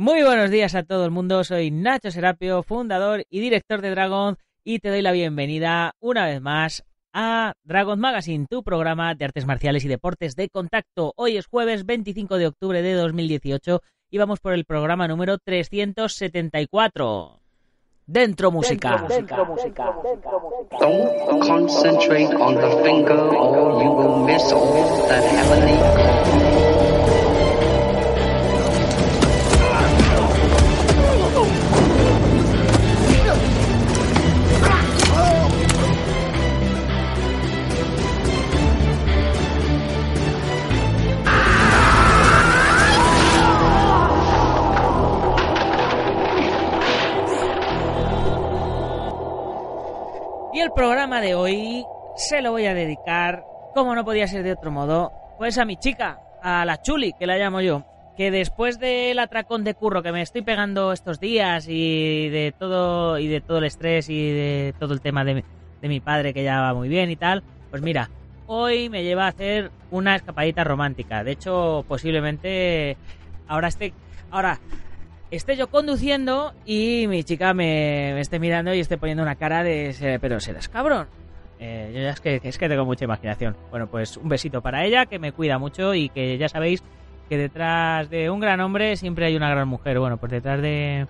Muy buenos días a todo el mundo, soy Nacho Serapio, fundador y director de Dragon, y te doy la bienvenida una vez más a Dragon Magazine, tu programa de artes marciales y deportes de contacto. Hoy es jueves 25 de octubre de 2018 y vamos por el programa número 374. Dentro música. Dentro música. on the finger or you heavenly Y el programa de hoy se lo voy a dedicar, como no podía ser de otro modo, pues a mi chica, a la Chuli, que la llamo yo, que después del atracón de curro que me estoy pegando estos días y de todo y de todo el estrés y de todo el tema de, mi padre que ya va muy bien y tal, pues mira, hoy me lleva a hacer una escapadita romántica. De hecho, posiblemente ahora estoy ahora esté yo conduciendo y mi chica me, esté mirando y esté poniendo una cara de... Pero serás cabrón. Eh, yo ya es que, es que tengo mucha imaginación. Bueno, pues un besito para ella, que me cuida mucho y que ya sabéis que detrás de un gran hombre siempre hay una gran mujer. Bueno, pues detrás de,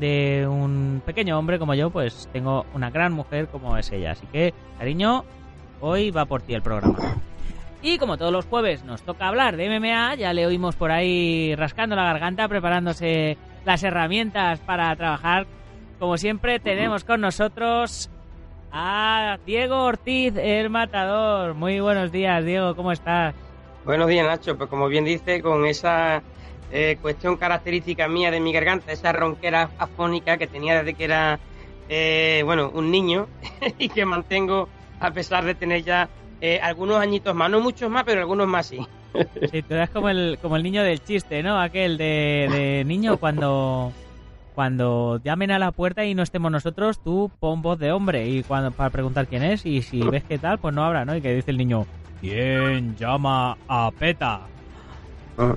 de un pequeño hombre como yo, pues tengo una gran mujer como es ella. Así que, cariño, hoy va por ti el programa. Y como todos los jueves nos toca hablar de MMA, ya le oímos por ahí rascando la garganta, preparándose las herramientas para trabajar. Como siempre, tenemos con nosotros a Diego Ortiz, el matador. Muy buenos días, Diego, ¿cómo estás? Buenos días, Nacho. Pues como bien dice, con esa eh, cuestión característica mía de mi garganta, esa ronquera afónica que tenía desde que era, eh, bueno, un niño y que mantengo a pesar de tener ya eh, algunos añitos más, no muchos más, pero algunos más sí. Sí, tú eres como el, como el niño del chiste, ¿no? Aquel de, niño cuando cuando llamen a la puerta y no estemos nosotros, tú pon voz de hombre y cuando para preguntar quién es y si ves qué tal, pues no habrá, ¿no? Y que dice el niño, ¿quién llama a Peta? Ah.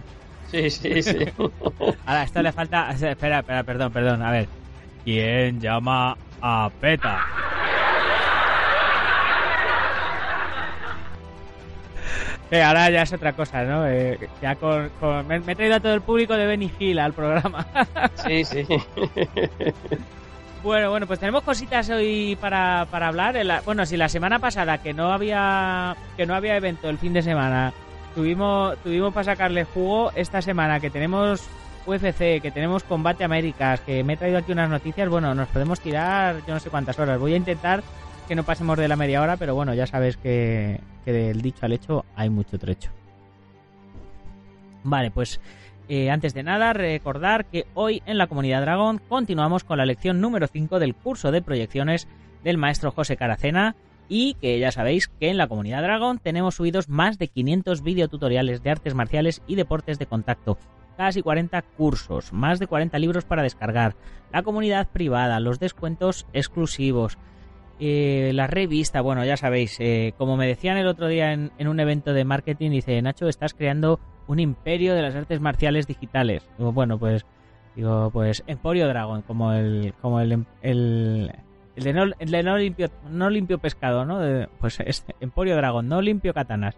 Sí, sí, sí. Ahora, esto le falta... Espera, espera, perdón, perdón, a ver. ¿Quién llama a Peta? Eh, ahora ya es otra cosa, ¿no? Eh, ya con, me, he traído a todo el público de Benny Hill al programa. Sí, sí. bueno, bueno, pues tenemos cositas hoy para, para hablar. Bueno, si la semana pasada que no había que no había evento el fin de semana tuvimos tuvimos para sacarle jugo esta semana que tenemos UFC, que tenemos Combate Américas, que me he traído aquí unas noticias. Bueno, nos podemos tirar yo no sé cuántas horas. Voy a intentar que no pasemos de la media hora, pero bueno, ya sabéis que, del dicho al hecho hay mucho trecho. Vale, pues eh, antes de nada, recordar que hoy en la comunidad Dragón continuamos con la lección número 5 del curso de proyecciones del maestro José Caracena y que ya sabéis que en la comunidad Dragón tenemos subidos más de 500 videotutoriales de artes marciales y deportes de contacto, casi 40 cursos, más de 40 libros para descargar, la comunidad privada, los descuentos exclusivos, eh, la revista, bueno, ya sabéis, eh, como me decían el otro día en, un evento de marketing, dice, Nacho, estás creando un imperio de las artes marciales digitales. bueno, pues, digo, pues Emporio Dragon, como el, como el, el de, no, limpio, no limpio pescado, ¿no? pues es este, Emporio Dragon, no limpio katanas.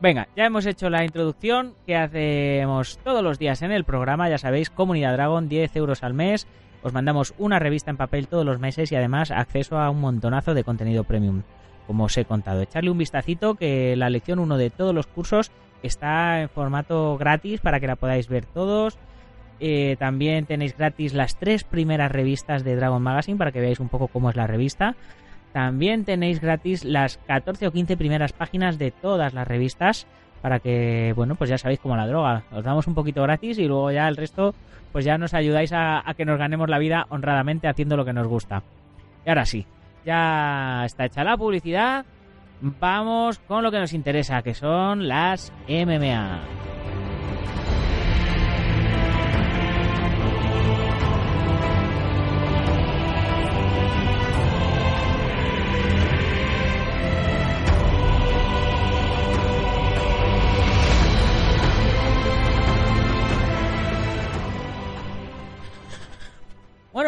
Venga, ya hemos hecho la introducción que hacemos todos los días en el programa, ya sabéis, Comunidad Dragon, 10 euros al mes os mandamos una revista en papel todos los meses y además acceso a un montonazo de contenido premium. Como os he contado, echarle un vistacito que la lección 1 de todos los cursos está en formato gratis para que la podáis ver todos. Eh, también tenéis gratis las tres primeras revistas de Dragon Magazine para que veáis un poco cómo es la revista. También tenéis gratis las 14 o 15 primeras páginas de todas las revistas para que, bueno, pues ya sabéis como la droga, os damos un poquito gratis y luego ya el resto, pues ya nos ayudáis a, a que nos ganemos la vida honradamente haciendo lo que nos gusta. Y ahora sí, ya está hecha la publicidad, vamos con lo que nos interesa, que son las MMA.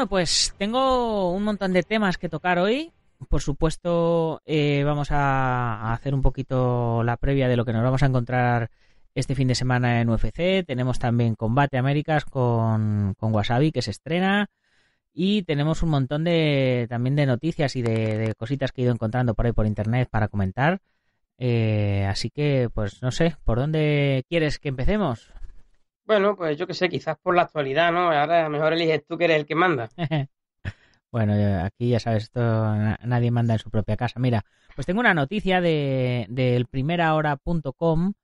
Bueno, pues tengo un montón de temas que tocar hoy. Por supuesto, eh, vamos a hacer un poquito la previa de lo que nos vamos a encontrar este fin de semana en UFC. Tenemos también Combate Américas con, con Wasabi que se estrena. Y tenemos un montón de también de noticias y de, cositas que he ido encontrando por ahí por internet para comentar. Eh, así que, pues no sé, ¿por dónde quieres que empecemos? Bueno, pues yo qué sé, quizás por la actualidad, ¿no? Ahora mejor eliges tú que eres el que manda. bueno, aquí ya sabes, esto nadie manda en su propia casa. Mira, pues tengo una noticia de, del primerahora.com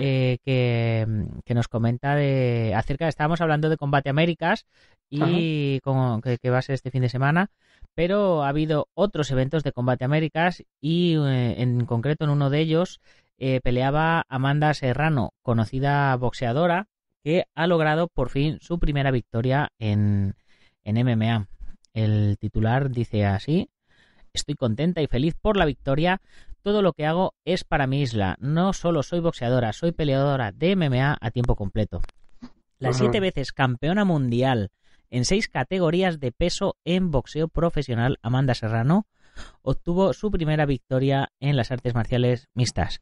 eh, que, nos comenta de acerca, estábamos hablando de Combate Américas y que, va a ser este fin de semana, pero ha habido otros eventos de Combate Américas y eh, en concreto en uno de ellos eh, peleaba Amanda Serrano, conocida boxeadora, que ha logrado por fin su primera victoria en, MMA. El titular dice así, estoy contenta y feliz por la victoria, todo lo que hago es para mi isla, no solo soy boxeadora, soy peleadora de MMA a tiempo completo. Las siete veces campeona mundial en seis categorías de peso en boxeo profesional, Amanda Serrano obtuvo su primera victoria en las artes marciales mixtas.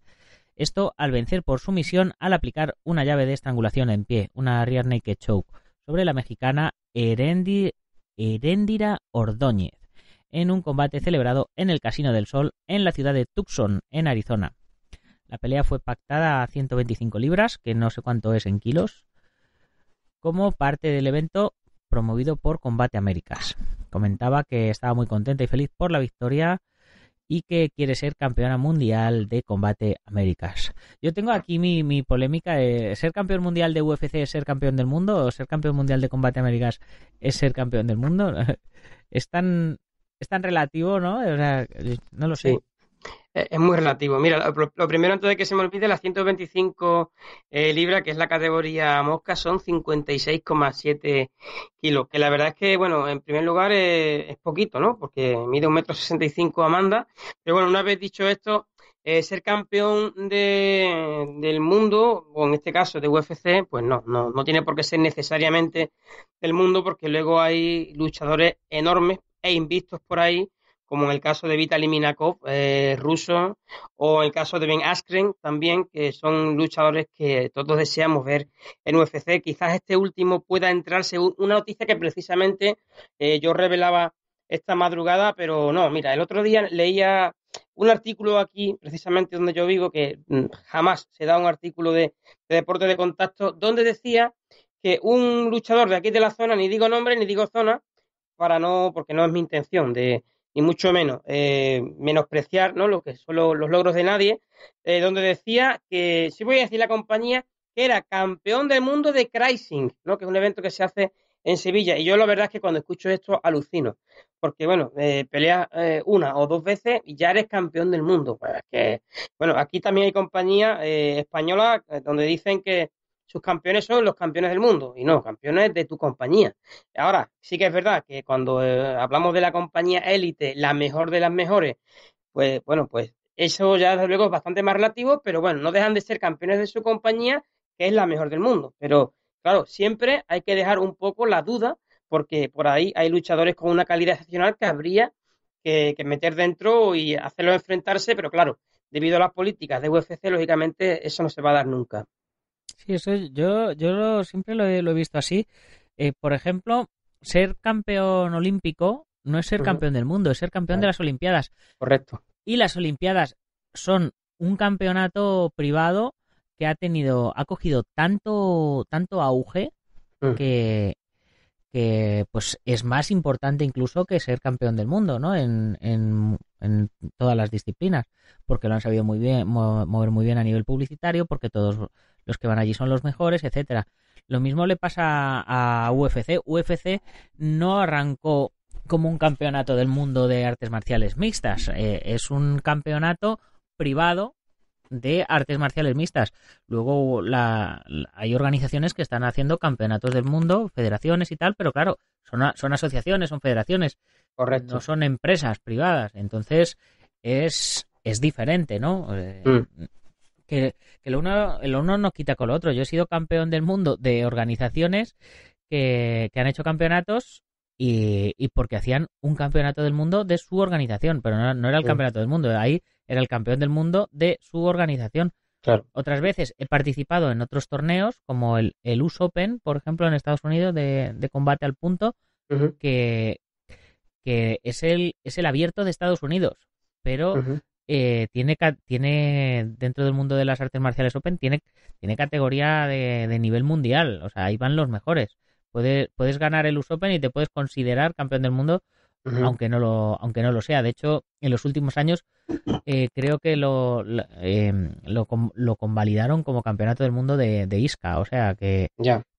Esto al vencer por sumisión al aplicar una llave de estrangulación en pie, una rear naked choke, sobre la mexicana Herendira Ordóñez, en un combate celebrado en el Casino del Sol en la ciudad de Tucson, en Arizona. La pelea fue pactada a 125 libras, que no sé cuánto es en kilos, como parte del evento promovido por Combate Américas. Comentaba que estaba muy contenta y feliz por la victoria y que quiere ser campeona mundial de combate Américas. Yo tengo aquí mi, polémica de ser campeón mundial de UFC es ser campeón del mundo o ser campeón mundial de combate Américas es ser campeón del mundo. es tan, es tan relativo, ¿no? O no lo sé. Eh, es muy relativo. Mira, lo, primero antes de que se me olvide, las 125 eh, libras, que es la categoría mosca, son 56,7 kilos. Que la verdad es que, bueno, en primer lugar eh, es poquito, ¿no? Porque mide un 1,65 cinco Amanda. Pero bueno, una vez dicho esto, ser campeón de, del mundo, o en este caso de UFC, pues no, no, no tiene por qué ser necesariamente del mundo, porque luego hay luchadores enormes e invistos por ahí como en el caso de Vitaly Minakov, eh, ruso, o en el caso de Ben Askren también, que son luchadores que todos deseamos ver en UFC. Quizás este último pueda entrar según una noticia que precisamente eh, yo revelaba esta madrugada, pero no, mira, el otro día leía un artículo aquí, precisamente donde yo vivo, que mm, jamás se da un artículo de, de deporte de contacto, donde decía que un luchador de aquí de la zona, ni digo nombre ni digo zona, para no, porque no es mi intención de, y mucho menos eh, menospreciar ¿no? lo que son los logros de nadie, eh, donde decía que, si voy a decir la compañía, que era campeón del mundo de Crising, ¿no? que es un evento que se hace en Sevilla. Y yo la verdad es que cuando escucho esto alucino, porque bueno, eh, peleas eh, una o dos veces y ya eres campeón del mundo. Pues, que, bueno, aquí también hay compañía española españolas donde dicen que tus campeones son los campeones del mundo y no, campeones de tu compañía. Ahora, sí que es verdad que cuando eh, hablamos de la compañía élite, la mejor de las mejores, pues bueno, pues eso ya desde luego es bastante más relativo, pero bueno, no dejan de ser campeones de su compañía, que es la mejor del mundo. Pero claro, siempre hay que dejar un poco la duda, porque por ahí hay luchadores con una calidad excepcional que habría que, que meter dentro y hacerlos enfrentarse, pero claro, debido a las políticas de UFC, lógicamente eso no se va a dar nunca. Sí, eso yo, yo siempre lo he, lo he, visto así. Eh, por ejemplo, ser campeón olímpico no es ser campeón del mundo, es ser campeón de las Olimpiadas. Correcto. Y las Olimpiadas son un campeonato privado que ha tenido, ha cogido tanto, tanto auge mm. que, que pues es más importante incluso que ser campeón del mundo, ¿no? En, en, en todas las disciplinas, porque lo han sabido muy bien, mover muy bien a nivel publicitario, porque todos los que van allí son los mejores, etcétera. Lo mismo le pasa a UFC. UFC no arrancó como un campeonato del mundo de artes marciales mixtas. Eh, es un campeonato privado de artes marciales mixtas. Luego hay organizaciones que están haciendo campeonatos del mundo, federaciones y tal, pero claro, son, son asociaciones, son federaciones. Correcto. No son empresas privadas. Entonces es, es diferente, ¿no? Eh, mm que, que uno, el uno no quita con el otro. Yo he sido campeón del mundo de organizaciones que, que han hecho campeonatos y, y, porque hacían un campeonato del mundo de su organización, pero no, era el campeonato del mundo, ahí era el campeón del mundo de su organización. Otras veces he participado en otros torneos, como el, el US Open, por ejemplo, en Estados Unidos, de, de combate al punto, que, que es, el, es el abierto de Estados Unidos, pero eh, tiene, tiene dentro del mundo de las artes marciales open, tiene, tiene categoría de, nivel mundial. O sea, ahí van los mejores. Puedes, puedes ganar el US Open y te puedes considerar campeón del mundo, aunque, no lo, aunque no lo sea. De hecho, en los últimos años eh, creo que lo, eh, lo, convalidaron como campeonato del mundo de, ISCA. O sea que.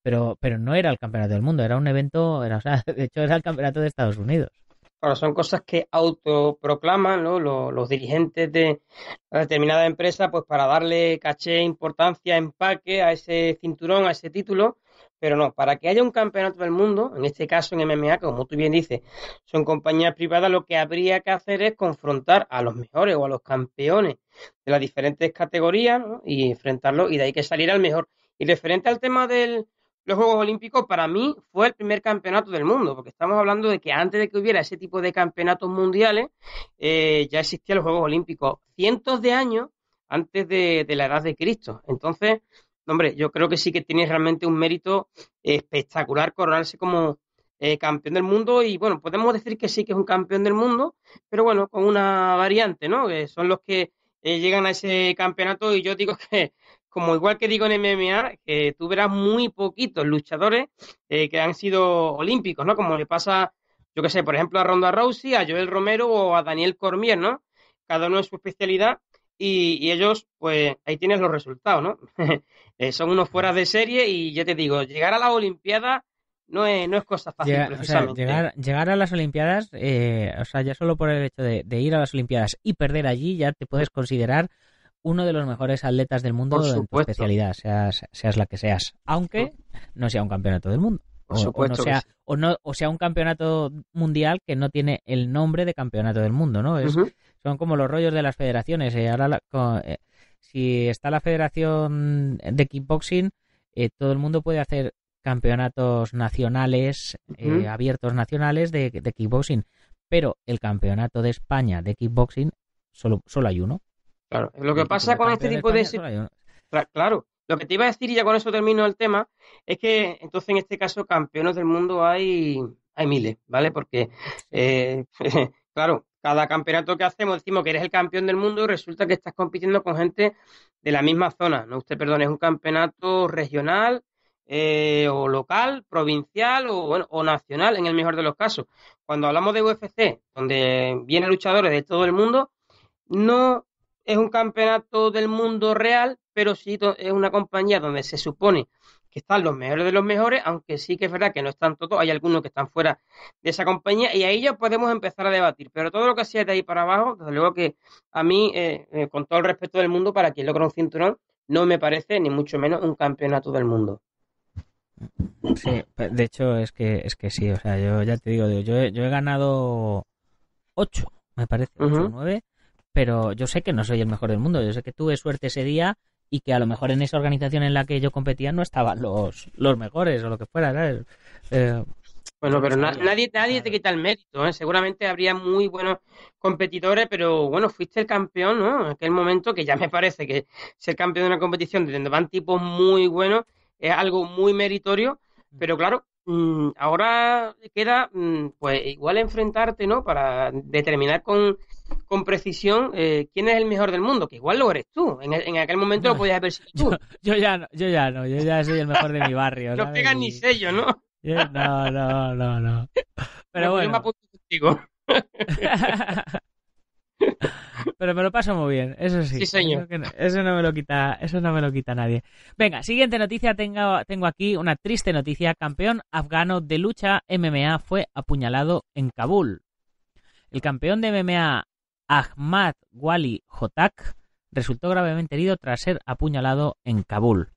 Pero, pero no era el campeonato del mundo, era un evento. Era, o sea, de hecho, era el campeonato de Estados Unidos. Bueno, son cosas que autoproclaman los, dirigentes de determinada empresa pues para darle caché, e importancia, empaque a ese cinturón, a ese título, pero no, para que haya un campeonato del mundo, en este caso en MMA, como tú bien dices, son compañías privadas, lo que habría que hacer es confrontar a los mejores o a los campeones de las diferentes categorías y enfrentarlos y de ahí que saliera el mejor. Y referente al tema del, los Juegos Olímpicos para mí fue el primer campeonato del mundo, porque estamos hablando de que antes de que hubiera ese tipo de campeonatos mundiales, eh, ya existían los Juegos Olímpicos cientos de años antes de, la edad de Cristo. Entonces, hombre, yo creo que sí que tiene realmente un mérito espectacular coronarse como eh, campeón del mundo y bueno, podemos decir que sí que es un campeón del mundo, pero bueno, con una variante, ¿no? Que son los que eh, llegan a ese campeonato y yo digo que como igual que digo en MMA, que tú verás muy poquitos luchadores eh, que han sido olímpicos, ¿no? Como le pasa, yo qué sé, por ejemplo, a Ronda Rousey, a Joel Romero o a Daniel Cormier, ¿no? Cada uno en su especialidad y, ellos, pues ahí tienes los resultados, ¿no? Eh, son unos fuera de serie y ya te digo, llegar a las Olimpiadas no es, no es cosa fácil. llegar, a las Olimpiadas, eh, o sea, ya solo por el hecho de ir a las Olimpiadas y perder allí, ya te puedes considerar uno de los mejores atletas del mundo en tu especialidad, seas, seas, la que seas, aunque no sea un campeonato del mundo. o, sea, o, sea un campeonato mundial que no tiene el nombre de campeonato del mundo, ¿no? Es, Son como los rollos de las federaciones. Eh, ahora eh, si está la federación de kickboxing, eh, todo el mundo puede hacer campeonatos nacionales, abiertos nacionales de, de kickboxing. Pero el campeonato de España de kickboxing solo, solo hay uno Claro, lo que pues pasa con este tipo de... Pues claro, lo que te iba a decir, y ya con eso termino el tema, es que entonces en este caso campeones del mundo hay, miles, ¿vale? Porque, eh, claro, cada campeonato que hacemos decimos que eres el campeón del mundo y resulta que estás compitiendo con gente de la misma zona, ¿no? Usted, perdone, es un campeonato regional eh, o local, provincial o, bueno, o nacional en el mejor de los casos. Cuando hablamos de UFC, donde vienen luchadores de todo el mundo, no es un campeonato del mundo real, pero sí es una compañía donde se supone que están los mejores de los mejores, aunque sí que es verdad que no están todos, hay algunos que están fuera de esa compañía y ahí ya podemos empezar a debatir, pero todo lo que sea de ahí para abajo, desde luego que a mí, eh, eh, con todo el respeto del mundo, para quien logra un cinturón, no me parece ni mucho menos un campeonato del mundo. Sí, de hecho es que es que sí, o sea, yo ya te digo, yo, yo he ganado ocho, me parece, ocho pero yo sé que no soy el mejor del mundo, yo sé que tuve suerte ese día y que a lo mejor en esa organización en la que yo competía no estaban los, los mejores o lo que fuera, eh, bueno, pero nadie, nadie te quita el mérito, ¿eh? seguramente habría muy buenos competidores, pero bueno, fuiste el campeón, ¿no? En aquel momento que ya me parece que ser campeón de una competición de donde van tipos muy buenos es algo muy meritorio, mm. pero claro, mm, ahora queda mm, pues igual enfrentarte, ¿no? Para determinar con con precisión eh, quién es el mejor del mundo, que igual lo eres tú. En, e, aquel momento lo podías haber sido tú. Yo, ya no, yo ya no, yo ya soy el mejor de mi barrio. no pegas ni sello, ¿no? no, no, no, no. Pero pues bueno. Pero me lo paso muy bien, eso sí. Sí, Eso, no, no, me lo quita, eso no me lo quita nadie. Venga, siguiente noticia. Tengo, tengo aquí una triste noticia. Campeón afgano de lucha MMA fue apuñalado en Kabul. El campeón de MMA Ahmad Wali Jotak resultó gravemente herido tras ser apuñalado en Kabul.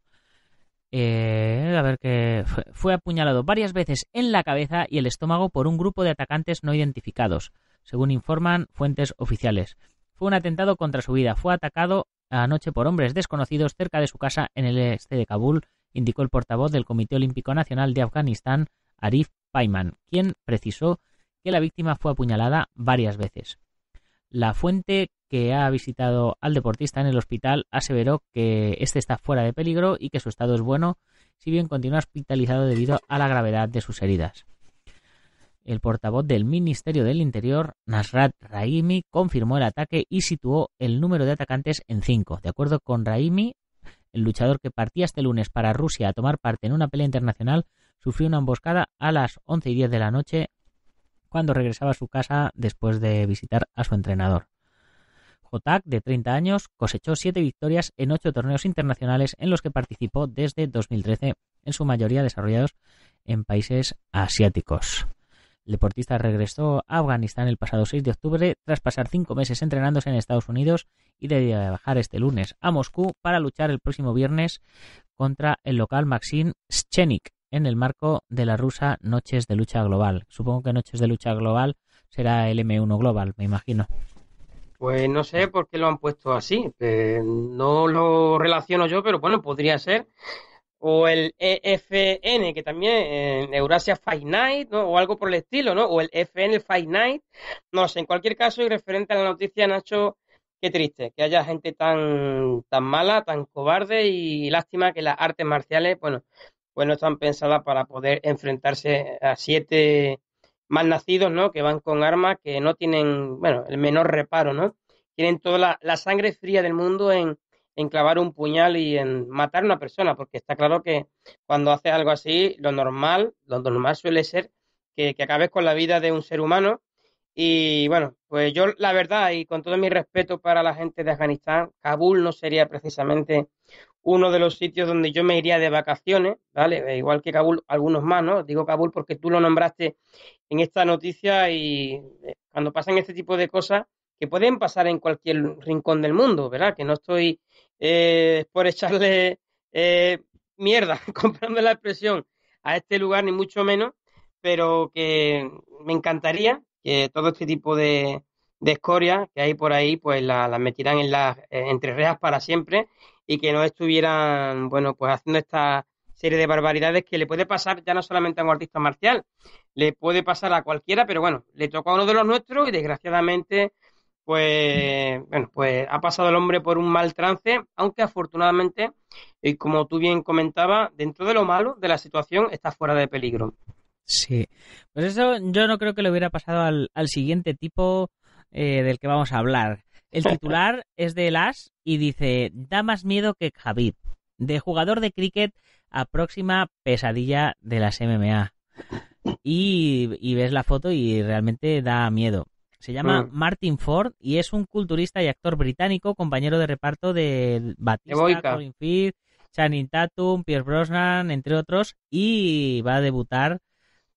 Eh, a ver que fue apuñalado varias veces en la cabeza y el estómago por un grupo de atacantes no identificados, según informan fuentes oficiales. Fue un atentado contra su vida. Fue atacado anoche por hombres desconocidos cerca de su casa en el este de Kabul, indicó el portavoz del Comité Olímpico Nacional de Afganistán, Arif Payman, quien precisó que la víctima fue apuñalada varias veces. La fuente que ha visitado al deportista en el hospital aseveró que este está fuera de peligro y que su estado es bueno, si bien continúa hospitalizado debido a la gravedad de sus heridas. El portavoz del Ministerio del Interior, Nasrat Raimi, confirmó el ataque y situó el número de atacantes en cinco. De acuerdo con Raimi, el luchador que partía este lunes para Rusia a tomar parte en una pelea internacional sufrió una emboscada a las 11 y 10 de la noche cuando regresaba a su casa después de visitar a su entrenador. Jotak, de 30 años, cosechó 7 victorias en 8 torneos internacionales en los que participó desde 2013, en su mayoría desarrollados en países asiáticos. El deportista regresó a Afganistán el pasado 6 de octubre tras pasar 5 meses entrenándose en Estados Unidos y de bajar este lunes a Moscú para luchar el próximo viernes contra el local Maxim Schenik en el marco de la rusa Noches de Lucha Global. Supongo que Noches de Lucha Global será el M1 Global, me imagino. Pues no sé por qué lo han puesto así. no lo relaciono yo, pero bueno, podría ser. O el EFN, que también, en Eurasia Fight Night, ¿no? o algo por el estilo, ¿no? O el e FN Fight Night. No sé, en cualquier caso, y referente a la noticia, Nacho, qué triste que haya gente tan, tan mala, tan cobarde, y lástima que las artes marciales, bueno, pues no están pensadas para poder enfrentarse a siete malnacidos, ¿no? Que van con armas que no tienen, bueno, el menor reparo, ¿no? Tienen toda la, sangre fría del mundo en, clavar un puñal y en matar a una persona, porque está claro que cuando haces algo así, lo normal, lo normal suele ser que, que, acabes con la vida de un ser humano. Y bueno, pues yo la verdad, y con todo mi respeto para la gente de Afganistán, Kabul no sería precisamente uno de los sitios donde yo me iría de vacaciones, ¿vale? Eh, igual que Kabul, algunos más, ¿no? Digo Kabul porque tú lo nombraste en esta noticia y eh, cuando pasan este tipo de cosas, que pueden pasar en cualquier rincón del mundo, ¿verdad? Que no estoy eh, por echarle mierda, comprando la expresión, a este lugar, ni mucho menos, pero que me encantaría que todo este tipo de, escoria que hay por ahí, pues las la metieran en las para siempre y que no estuvieran, bueno, pues haciendo esta serie de barbaridades que le puede pasar ya no solamente a un artista marcial, le puede pasar a cualquiera, pero bueno, le tocó a uno de los nuestros y desgraciadamente, pues, bueno, pues ha pasado el hombre por un mal trance, aunque afortunadamente, y como tú bien comentabas, dentro de lo malo de la situación está fuera de peligro. Sí, pues eso yo no creo que le hubiera pasado al, al siguiente tipo eh, del que vamos a hablar. El titular es de Las y dice, da más miedo que Khabib. De jugador de cricket a próxima pesadilla de las MMA. Y, ves la foto y realmente da miedo. Se llama mm. Martin Ford y es un culturista y actor británico, compañero de reparto de Batista, Colin Firth, Channing Tatum, Pierce Brosnan, entre otros, y va a debutar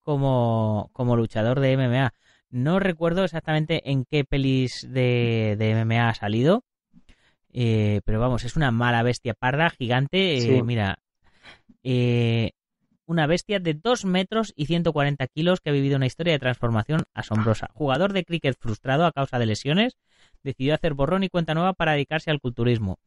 como, como luchador de MMA. No recuerdo exactamente en qué pelis de, de MMA ha salido. Eh, pero vamos, es una mala bestia parda, gigante. Eh, mira, eh, una bestia de 2 metros y 140 kilos que ha vivido una historia de transformación asombrosa. Jugador de cricket frustrado a causa de lesiones, decidió hacer borrón y cuenta nueva para dedicarse al culturismo.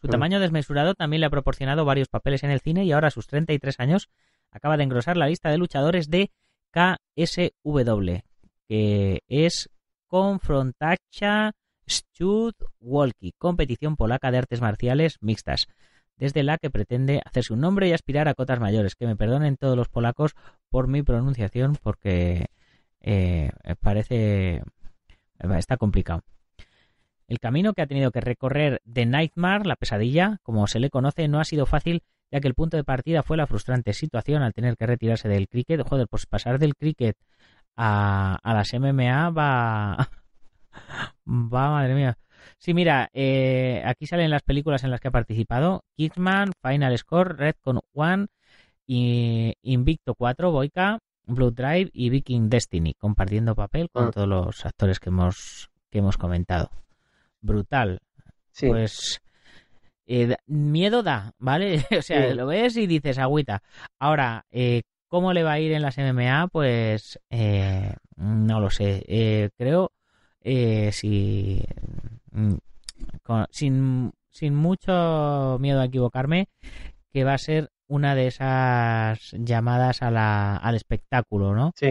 Su tamaño desmesurado también le ha proporcionado varios papeles en el cine y ahora a sus 33 años acaba de engrosar la lista de luchadores de KSW, que es Confrontacha Walkie, competición polaca de artes marciales mixtas, desde la que pretende hacerse un nombre y aspirar a cotas mayores. Que me perdonen todos los polacos por mi pronunciación, porque eh, parece. está complicado. El camino que ha tenido que recorrer The Nightmare, la pesadilla, como se le conoce, no ha sido fácil, ya que el punto de partida fue la frustrante situación al tener que retirarse del cricket, joder, pues pasar del cricket a, a las MMA va... va, madre mía. Sí, mira, eh, aquí salen las películas en las que ha participado. Kickman, Final Score, Redcon One, Invicto 4, Boica, Blue Drive y Viking Destiny, compartiendo papel con ah. todos los actores que hemos, que hemos comentado. Brutal. Pues eh, miedo da, ¿vale? o sea, lo ves y dices, agüita. Ahora, eh, ¿Cómo le va a ir en las MMA? Pues eh, no lo sé. Eh, creo eh, si mm, sin, sin mucho miedo a equivocarme que va a ser una de esas llamadas a la, al espectáculo, ¿no? Sí.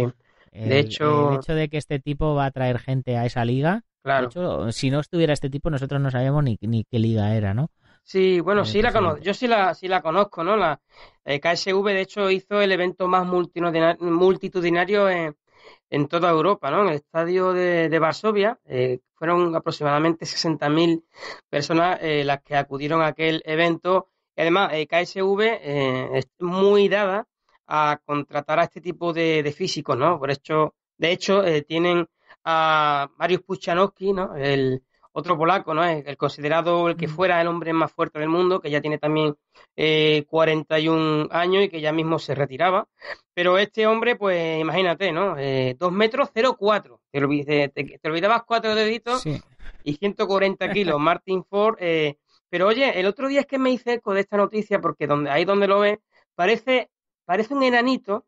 de hecho, el hecho de que este tipo va a traer gente a esa liga. Claro. De hecho, si no estuviera este tipo, nosotros no sabíamos ni, ni qué liga era, ¿no? Sí, bueno, sí la conozco, yo sí la, sí la conozco, ¿no? La eh, KSV, de hecho, hizo el evento más multitudinario en, toda Europa, ¿no? En el estadio de, de Varsovia eh, fueron aproximadamente 60.000 personas eh, las que acudieron a aquel evento. Y además, KSV es muy dada a contratar a este tipo de, de físicos, ¿no? Por hecho, de hecho, tienen a Marius Puchanowski, ¿no? El otro polaco, ¿no? El considerado el que fuera el hombre más fuerte del mundo, que ya tiene también 41 eh, años y que ya mismo se retiraba. Pero este hombre, pues imagínate, ¿no? Eh, dos metros 04. Te, te, olvidabas cuatro deditos y 140 kilos. Martin Ford. Eh, pero oye, el otro día es que me hice eco de esta noticia porque donde, ahí donde lo ves, parece, parece un enanito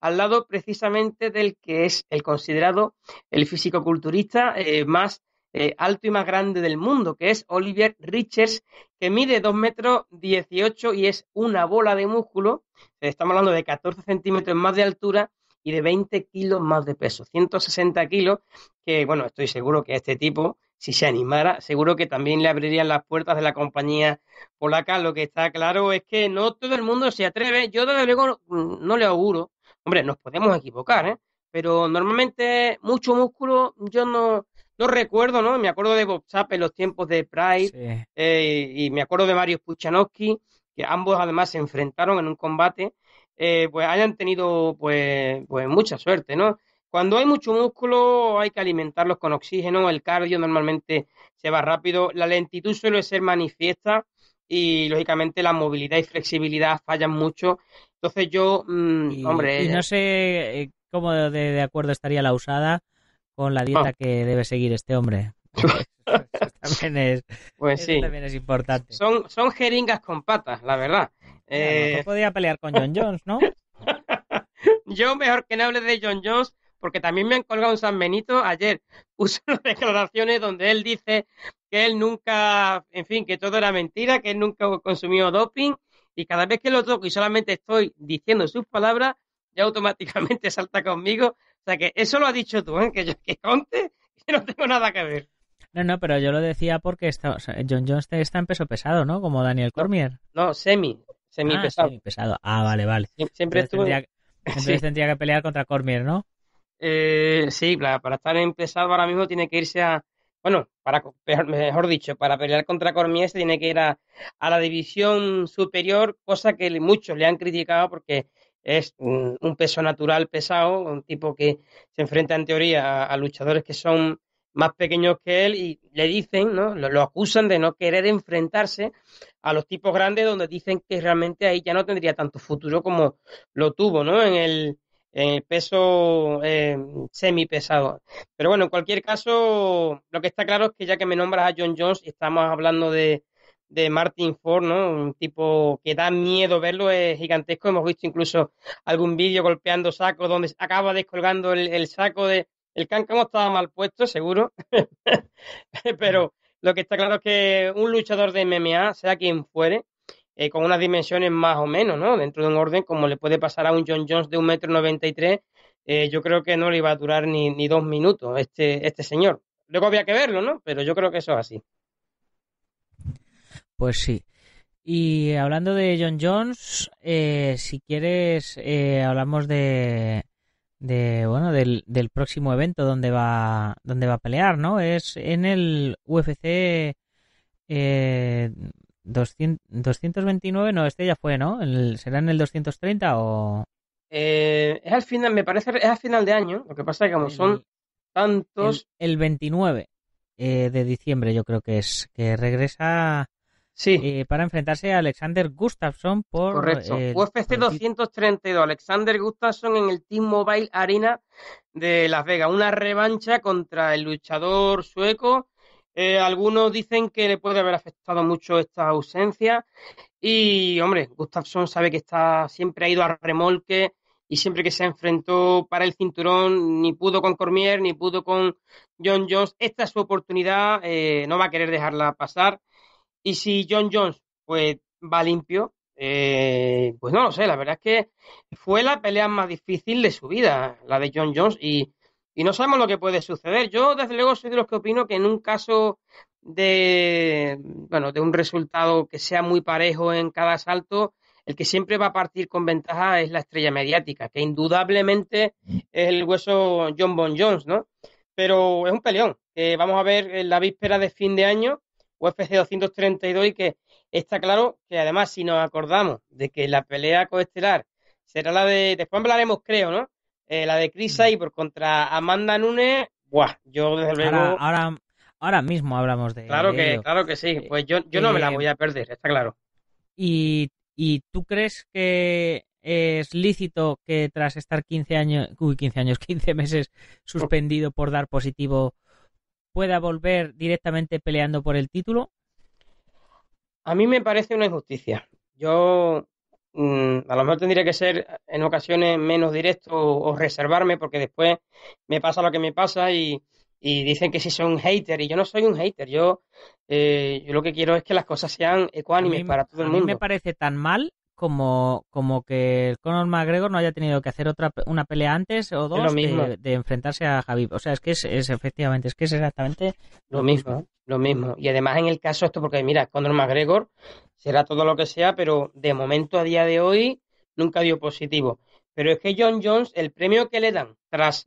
al lado precisamente del que es el considerado el fisicoculturista eh, más eh, alto y más grande del mundo, que es Olivier Richards, que mide 2 metros 18 y es una bola de músculo. Estamos hablando de 14 centímetros más de altura y de 20 kilos más de peso, 160 kilos, que bueno, estoy seguro que este tipo, si se animara, seguro que también le abrirían las puertas de la compañía polaca. Lo que está claro es que no todo el mundo se atreve. Yo desde luego no, mm, no le auguro. Hombre, nos podemos equivocar, ¿eh? Pero normalmente mucho músculo yo no, yo recuerdo, ¿no? Me acuerdo de Bob en los tiempos de Pride eh, y me acuerdo de Mario Puchanowski, que ambos además se enfrentaron en un combate, eh, pues hayan tenido pues, pues, mucha suerte, ¿no? Cuando hay mucho músculo hay que alimentarlos con oxígeno, el cardio normalmente se va rápido, la lentitud suele ser manifiesta y lógicamente la movilidad y flexibilidad fallan mucho. Entonces yo, mm, hombre... Y no sé eh, cómo de acuerdo estaría la usada con la dieta ah. que debe seguir este hombre. también es, pues también es importante. Son, son jeringas con patas, la verdad. Eh... No podía pelear con John Jones, ¿no? Yo mejor que no hable de John Jones, porque también me han colgado un San Benito ayer. Puso declaraciones donde él dice que él nunca, en fin, que todo era mentira, que él nunca consumió doping. Y cada vez que lo toco y solamente estoy diciendo sus palabras, ya automáticamente salta conmigo o sea que eso lo has dicho tú, ¿eh? que yo que conte, que no tengo nada que ver. No, no, pero yo lo decía porque está, John Jones está en peso pesado, ¿no? Como Daniel Cormier. No, semi, semi ah, pesado. Semi pesado. Ah, vale, vale. Siempre tendría, que pelear contra Cormier, ¿no? Eh, sí, para estar en pesado ahora mismo tiene que irse a, bueno, para mejor dicho, para pelear contra Cormier se tiene que ir a, la división superior, cosa que muchos le han criticado porque es un, peso natural pesado, un tipo que se enfrenta en teoría a, luchadores que son más pequeños que él y le dicen, ¿no? Lo, acusan de no querer enfrentarse a los tipos grandes donde dicen que realmente ahí ya no tendría tanto futuro como lo tuvo, ¿no? En el, en el peso em, semi pesado. Pero bueno, en cualquier caso, lo que está claro es que ya que me nombras a John Jones y estamos hablando de, de Martin Ford, Un tipo que da miedo verlo, es gigantesco. Hemos visto incluso algún vídeo golpeando sacos donde acaba descolgando el, saco de. El cáncamo estaba mal puesto, seguro. Pero lo que está claro es que un luchador de MMA, sea quien fuere, eh, con unas dimensiones más o menos, ¿no? Dentro de un orden, como le puede pasar a un John Jones de un metro noventa y tres, eh, yo creo que no le iba a durar ni, dos minutos este, este señor. Luego había que verlo, ¿no? Pero yo creo que eso es así. Pues sí. Y hablando de John Jones, eh, si quieres, eh, hablamos de, bueno del, próximo evento donde va donde va a pelear, ¿no? Es en el UFC eh, 229, no, este ya fue, ¿no? ¿Será en el 230 o...? Eh, es al final, me parece, es al final de año, lo que pasa es que como son tantos... El, el 29 de diciembre yo creo que es, que regresa Sí. Eh, para enfrentarse a Alexander Gustafsson por. Eh, el, UFC 232, Alexander Gustafsson en el Team Mobile Arena de Las Vegas. Una revancha contra el luchador sueco. Eh, algunos dicen que le puede haber afectado mucho esta ausencia. Y, hombre, Gustafsson sabe que está siempre ha ido a remolque y siempre que se enfrentó para el cinturón, ni pudo con Cormier, ni pudo con John Jones. Esta es su oportunidad, no va a querer dejarla pasar. Y si John Jones pues va limpio, eh, pues no lo sé, la verdad es que fue la pelea más difícil de su vida, la de John Jones, y, y no sabemos lo que puede suceder. Yo, desde luego, soy de los que opino que en un caso de, bueno, de un resultado que sea muy parejo en cada asalto, el que siempre va a partir con ventaja es la estrella mediática, que indudablemente es el hueso John Bon Jones, ¿no? Pero es un peleón, vamos a ver en la víspera de fin de año UFC 232 y que está claro que además si nos acordamos de que la pelea coestelar será la de, después hablaremos creo, ¿no? Eh, la de Chris por mm. contra Amanda Nunes, buah, yo desde luego... Ahora, ahora, mismo hablamos de Claro que, claro que sí, eh, pues yo, no me la eh, voy a perder, está claro. ¿Y, tú crees que es lícito que tras estar 15 años, 15 años, 15 meses suspendido por dar positivo pueda volver directamente peleando por el título? A mí me parece una injusticia. Yo mm, a lo mejor tendría que ser en ocasiones menos directo o, reservarme porque después me pasa lo que me pasa y, dicen que si son hater y yo no soy un hater, yo, eh, yo lo que quiero es que las cosas sean ecuánimes para todo el mundo. me parece tan mal como, como que Conor McGregor no haya tenido que hacer otra una pelea antes o dos De, enfrentarse a Javi. O sea, es que es, efectivamente, es que es exactamente lo, mismo. Lo mismo. Y además en el caso esto, porque mira, Conor McGregor será todo lo que sea, pero de momento a día de hoy nunca dio positivo. Pero es que John Jones, el premio que le dan tras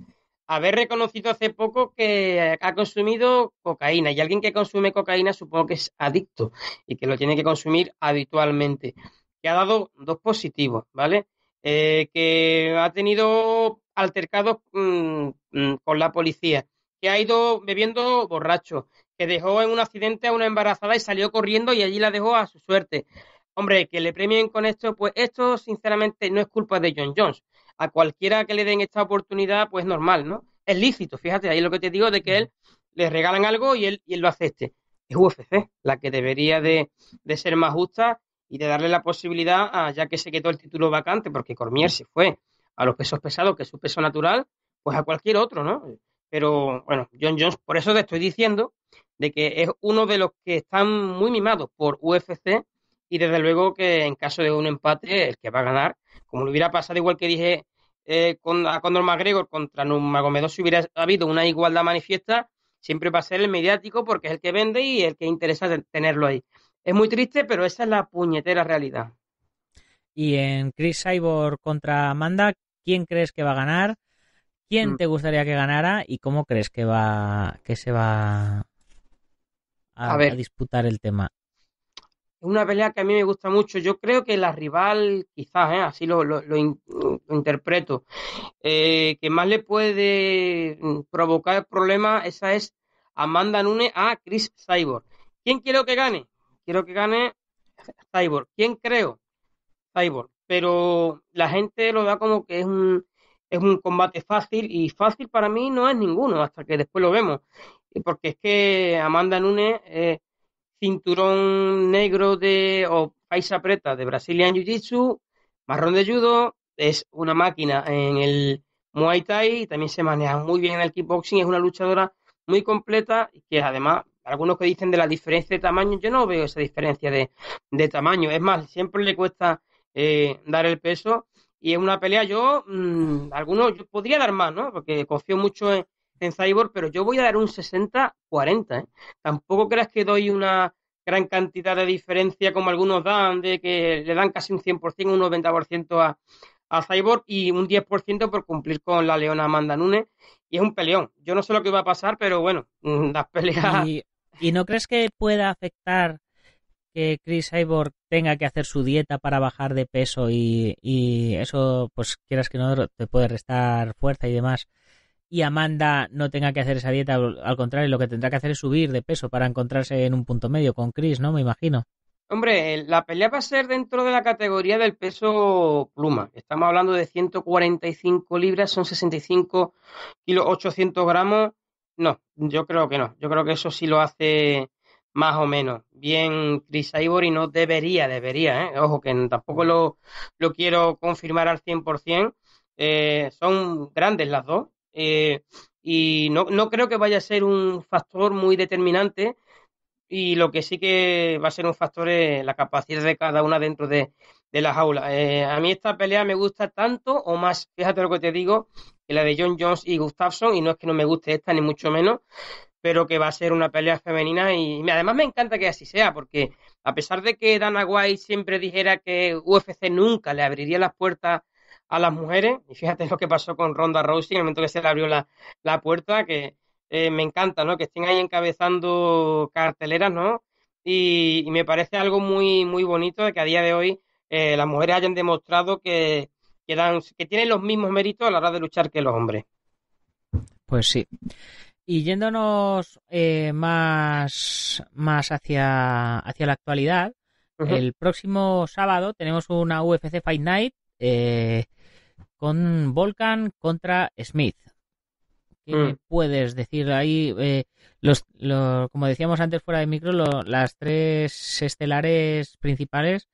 haber reconocido hace poco que ha consumido cocaína y alguien que consume cocaína supongo que es adicto y que lo tiene que consumir habitualmente que ha dado dos positivos, ¿vale? Eh, que ha tenido altercados mm, mm, con la policía, que ha ido bebiendo borracho, que dejó en un accidente a una embarazada y salió corriendo y allí la dejó a su suerte. Hombre, que le premien con esto, pues esto sinceramente no es culpa de John Jones. A cualquiera que le den esta oportunidad, pues normal, ¿no? Es lícito, fíjate, ahí lo que te digo de que él le regalan algo y él, y él lo acepte. Es UFC la que debería de ser más justa y de darle la posibilidad, a, ya que se quedó el título vacante, porque Cormier se fue a los pesos pesados, que es su peso natural, pues a cualquier otro, ¿no? Pero bueno, John Jones, por eso te estoy diciendo de que es uno de los que están muy mimados por UFC y desde luego que en caso de un empate, el que va a ganar, como lo hubiera pasado igual que dije eh, con, a Condor McGregor contra Nurmagomedov, si hubiera habido una igualdad manifiesta, siempre va a ser el mediático porque es el que vende y el que interesa tenerlo ahí. Es muy triste, pero esa es la puñetera realidad. Y en Chris Cyborg contra Amanda, ¿quién crees que va a ganar? ¿Quién mm. te gustaría que ganara? ¿Y cómo crees que va que se va a, disputar el tema? Es una pelea que a mí me gusta mucho. Yo creo que la rival, quizás, ¿eh? así lo, interpreto, eh, que más le puede mm, provocar problemas, esa es Amanda Nunes a Chris Cyborg. ¿Quién quiero que gane? Quiero que gane Cyborg. ¿Quién creo? Cyborg. Pero la gente lo da como que es un, es un combate fácil y fácil para mí no es ninguno hasta que después lo vemos. Porque es que Amanda Nunes, cinturón negro de o paisa preta de Brazilian Jiu-Jitsu, marrón de judo, es una máquina en el Muay Thai y también se maneja muy bien en el kickboxing, es una luchadora muy completa y que además algunos que dicen de la diferencia de tamaño, yo no veo esa diferencia de, tamaño. Es más, siempre le cuesta eh, dar el peso y en una pelea yo, mm, algunos, yo podría dar más, ¿no? Porque confío mucho en, Cyborg, pero yo voy a dar un 60-40. ¿eh? Tampoco creas que doy una gran cantidad de diferencia como algunos dan, de que le dan casi un 100%, un 90% a, a Cyborg y un 10% por cumplir con la leona Amanda Nunes. Y es un peleón. Yo no sé lo que va a pasar, pero bueno, mm, las peleas. ¿Y no crees que pueda afectar que Chris Cyborg tenga que hacer su dieta para bajar de peso y, eso, pues quieras que no, te puede restar fuerza y demás? Y Amanda no tenga que hacer esa dieta, al contrario, lo que tendrá que hacer es subir de peso para encontrarse en un punto medio con Chris, ¿no? Me imagino. Hombre, la pelea va a ser dentro de la categoría del peso pluma. Estamos hablando de 145 libras, son 65 kilos 800 gramos. No, yo creo que no. Yo creo que eso sí lo hace más o menos bien Chris Ivory. No debería, debería, ¿eh? Ojo, que tampoco lo, quiero confirmar al 100%. Eh, son grandes las dos. Eh, y no, no creo que vaya a ser un factor muy determinante. Y lo que sí que va a ser un factor es la capacidad de cada una dentro de, de la jaula. Eh, a mí esta pelea me gusta tanto o más, fíjate lo que te digo, que la de John Jones y Gustafsson, y no es que no me guste esta ni mucho menos, pero que va a ser una pelea femenina y además me encanta que así sea, porque a pesar de que Dana White siempre dijera que UFC nunca le abriría las puertas a las mujeres, y fíjate lo que pasó con Ronda Rousey en el momento que se le abrió la, puerta, que eh, me encanta, ¿no? Que estén ahí encabezando carteleras, ¿no? Y, me parece algo muy, muy bonito de que a día de hoy eh, las mujeres hayan demostrado que, que, tienen los mismos méritos a la hora de luchar que los hombres. Pues sí. Y yéndonos eh, más, más hacia, hacia la actualidad, el próximo sábado tenemos una UFC Fight Night eh, con Volkan contra Smith. ¿Qué mm. puedes decir ahí? Eh, como decíamos antes fuera de micro, las tres estelares principales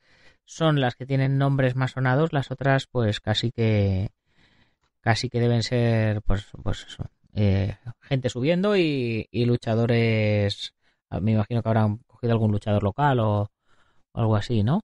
son las que tienen nombres más sonados, las otras pues casi que casi que deben ser pues, pues eso, eh, gente subiendo y, y, luchadores, ah, me imagino que habrán cogido algún luchador local o, algo así, ¿no?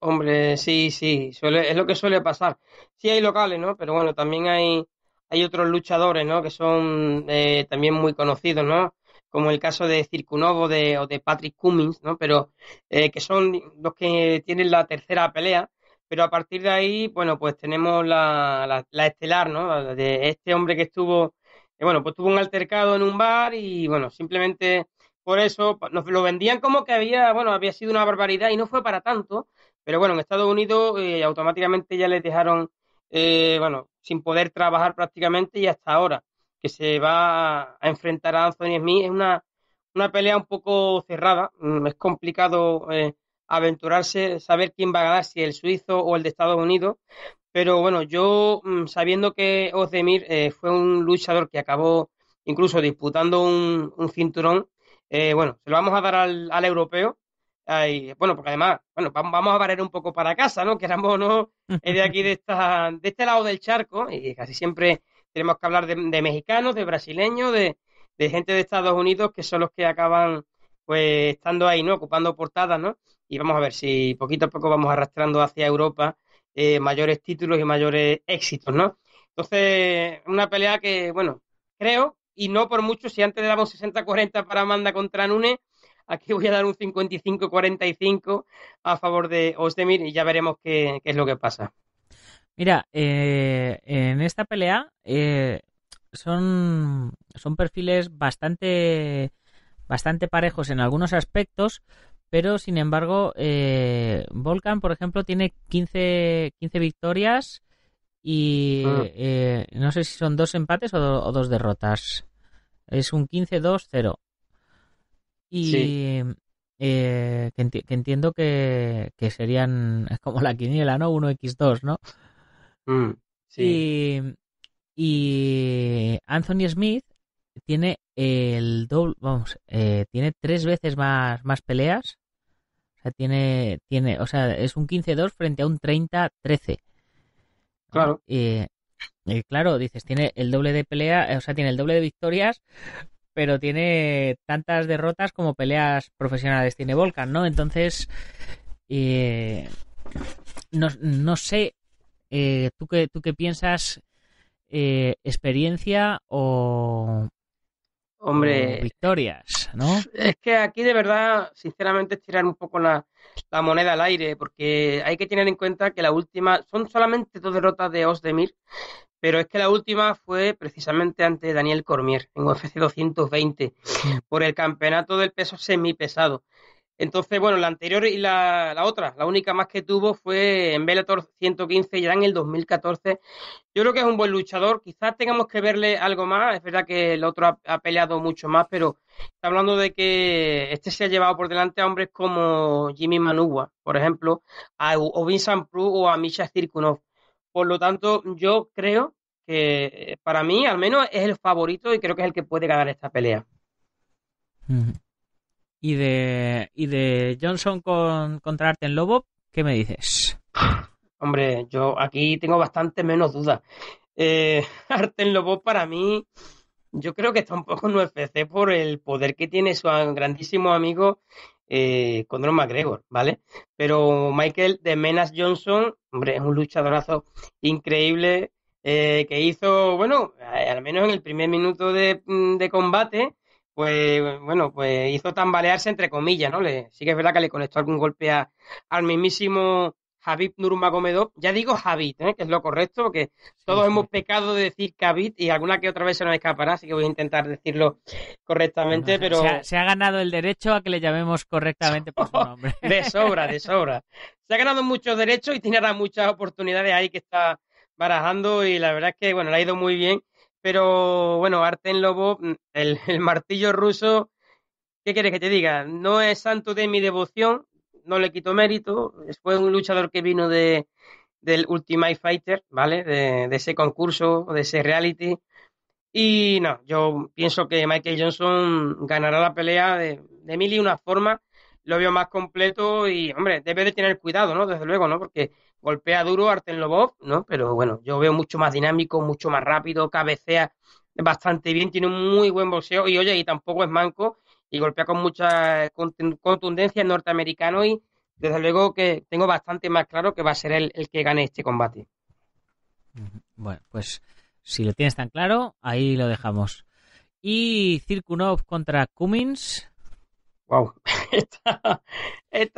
Hombre, sí, sí, es lo que suele pasar. Sí hay locales, ¿no? Pero bueno, también hay, hay otros luchadores, ¿no? Que son eh, también muy conocidos, ¿no? como el caso de Circunovo de, o de Patrick Cummings, ¿no? Pero eh, que son los que tienen la tercera pelea, pero a partir de ahí, bueno, pues tenemos la, estelar, ¿no? De este hombre que estuvo, bueno, pues tuvo un altercado en un bar y, bueno, simplemente por eso pues, lo vendían como que había, bueno, había sido una barbaridad y no fue para tanto, pero bueno, en Estados Unidos eh, automáticamente ya les dejaron, eh, bueno, sin poder trabajar prácticamente y hasta ahora que se va a enfrentar a Anthony Smith es una, una pelea un poco cerrada. Mm, es complicado eh, aventurarse, saber quién va a ganar, si el suizo o el de Estados Unidos. Pero bueno, yo mm, sabiendo que Ozdemir eh, fue un luchador que acabó incluso disputando un, cinturón, eh, bueno, se lo vamos a dar al, europeo. bueno, porque además, bueno, vamos a valer un poco para casa, ¿no? Queramos éramos no, de aquí, de, esta, de este lado del charco, y casi siempre tenemos que hablar de, mexicanos, de brasileños, de, gente de Estados Unidos que son los que acaban pues estando ahí, ¿no? Ocupando portadas, ¿no? Y vamos a ver si poquito a poco vamos arrastrando hacia Europa eh, mayores títulos y mayores éxitos, ¿no? Entonces, una pelea que, bueno, creo, y no por mucho, si antes le damos 60-40 para Amanda contra Nunes, aquí voy a dar un 55-45 a favor de Osdemir y ya veremos qué es lo que pasa. Mira, eh, en esta pelea eh, son, son perfiles bastante, bastante parejos en algunos aspectos, pero sin embargo, eh, Volcan, por ejemplo, tiene 15, 15 victorias y ah. eh, no sé si son dos empates o, o dos derrotas. Es un 15-2-0. Y, sí. Eh, que, entiendo que, que, serían como la quiniela, ¿no? 1x2, ¿no? Mm, sí. y, Anthony Smith tiene el doble, vamos, eh, tiene tres veces más, más peleas. O sea, tiene, tiene, o sea, es un 15-2 frente a un 30-13. Claro. Eh, claro, dices, tiene el doble de pelea, eh, o sea, tiene el doble de victorias, pero tiene tantas derrotas como peleas profesionales tiene Volcan, ¿no? Entonces, no, no, sé eh, ¿tú, qué, piensas? Eh, ¿Experiencia o, Hombre, victorias? ¿no? Es que aquí de verdad, sinceramente, es tirar un poco la, moneda al aire, porque hay que tener en cuenta que la última, son solamente dos derrotas de Osdemir, pero es que la última fue precisamente ante Daniel Cormier en UFC 220 mm. por el campeonato del peso semipesado. Entonces, bueno, la anterior y la, otra, la única más que tuvo fue en Bellator 115 ya en el 2014. Yo creo que es un buen luchador, quizás tengamos que verle algo más, es verdad que el otro ha, peleado mucho más, pero está hablando de que este se ha llevado por delante a hombres como Jimmy Manuwa, por ejemplo, a, o Vincent Pru o a Misha Cirkunov. Por lo tanto, yo creo que eh, para mí al menos es el favorito y creo que es el que puede ganar esta pelea y de, y de Johnson con, contra Arten Lobo, ¿qué me dices? Hombre, yo aquí tengo bastante menos dudas. Eh, Arten Lobo para mí, yo creo que está un poco en por el poder que tiene su grandísimo amigo eh, Conor McGregor, ¿vale? Pero Michael de Menas Johnson, hombre, es un luchadorazo increíble eh, que hizo, bueno, eh, al menos en el primer minuto de mm, combate, pues bueno, pues hizo tambalearse entre comillas, ¿no? Le, sí que es verdad que le conectó algún golpe a, al mismísimo Javid Nurmagomedov. Ya digo Javid, ¿eh? que es lo correcto, porque todos hemos pecado de decir Javid y alguna que otra vez se nos escapará, así que voy a intentar decirlo correctamente, pero... Se ha, se ha, ganado el derecho a que le llamemos correctamente por su nombre. de sobra, de sobra. Se ha ganado muchos derechos y tiene ahora muchas oportunidades ahí que está barajando y la verdad es que, bueno, le ha ido muy bien pero bueno, Arten Lobo, mm, el, el martillo ruso, ¿qué quieres que te diga? No es santo de mi devoción, no le quito mérito, fue un luchador que vino de, del Ultimate Fighter, ¿vale? De, ese concurso, de ese reality. Y no, yo pienso que Michael Johnson ganará la pelea de, de mil y una forma lo veo más completo y, hombre, debe de tener cuidado, ¿no? Desde luego, ¿no? Porque golpea duro Arten Lobov, ¿no? Pero bueno, yo veo mucho más dinámico, mucho más rápido, cabecea bastante bien, tiene un muy buen boxeo y, oye, y tampoco es manco y golpea con mucha contundencia norteamericano y desde luego que tengo bastante más claro que va a ser el, el que gane este combate. Bueno, pues si lo tienes tan claro, ahí lo dejamos. Y Circunov contra Cummins. Wow.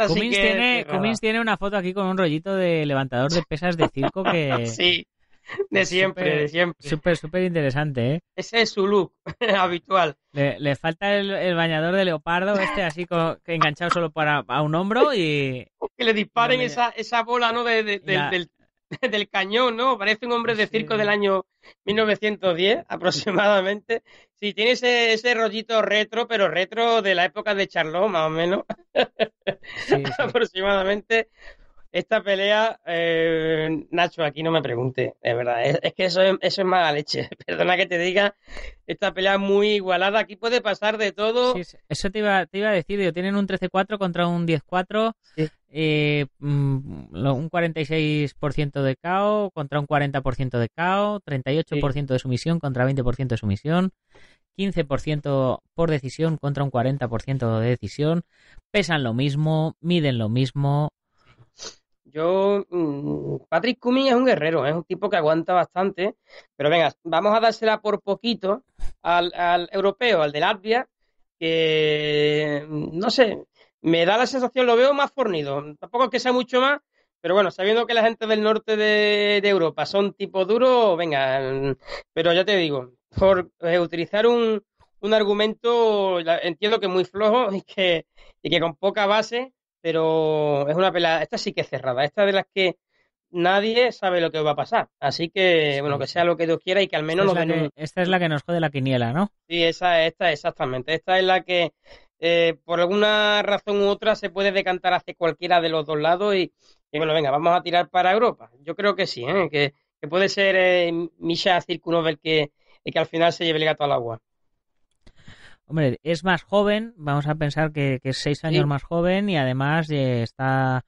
Cummins, tiene, una foto aquí con un rollito de levantador de pesas de circo que. sí, de siempre, de siempre. Súper, súper interesante, ¿eh? Ese es su look habitual. Le, falta el, bañador de leopardo, este así que enganchado solo para a un hombro y. Que le disparen esa, bola, ¿no? De, del cañón, ¿no? Parece un hombre de circo del año 1910 aproximadamente. Sí, tiene ese, ese rollito retro, pero retro de la época de Charlot, más o menos. aproximadamente esta pelea, eh, Nacho, aquí no me pregunte, es verdad. Es, que eso es, eso mala leche. Perdona que te diga, esta pelea es muy igualada. Aquí puede pasar de todo. eso te iba, te iba a decir, yo tienen un 13-4 contra un 10-4. Eh, mm, un 46% de KO contra un 40% de KO, 38% de sumisión contra 20% de sumisión, 15% por decisión contra un 40% de decisión, pesan lo mismo, miden lo mismo, yo, mm, Patrick Cumming es un guerrero, es un tipo que aguanta bastante, pero venga, vamos a dársela por poquito al, europeo, al de Latvia, que mm, no sé, me da la sensación, lo veo más fornido, tampoco es que sea mucho más, pero bueno, sabiendo que la gente del norte de, Europa son tipo duro, venga, mm, pero ya te digo, por eh, utilizar un, un argumento, entiendo que muy flojo y que con poca base, pero es una pelea, esta sí que es cerrada, esta de las que nadie sabe lo que va a pasar. Así que, bueno, que sea lo que Dios quiera y que al menos... Esta, es que, esta es la que nos jode la quiniela, ¿no? Sí, esa, esta, exactamente. Esta es la que eh, por alguna razón u otra se puede decantar hacia cualquiera de los dos lados y, y bueno, venga, vamos a tirar para Europa. Yo creo que sí, ¿eh? que, puede ser eh, Misha que al final se lleve el gato al agua. Hombre, es más joven, vamos a pensar que, es seis años más joven y además eh, está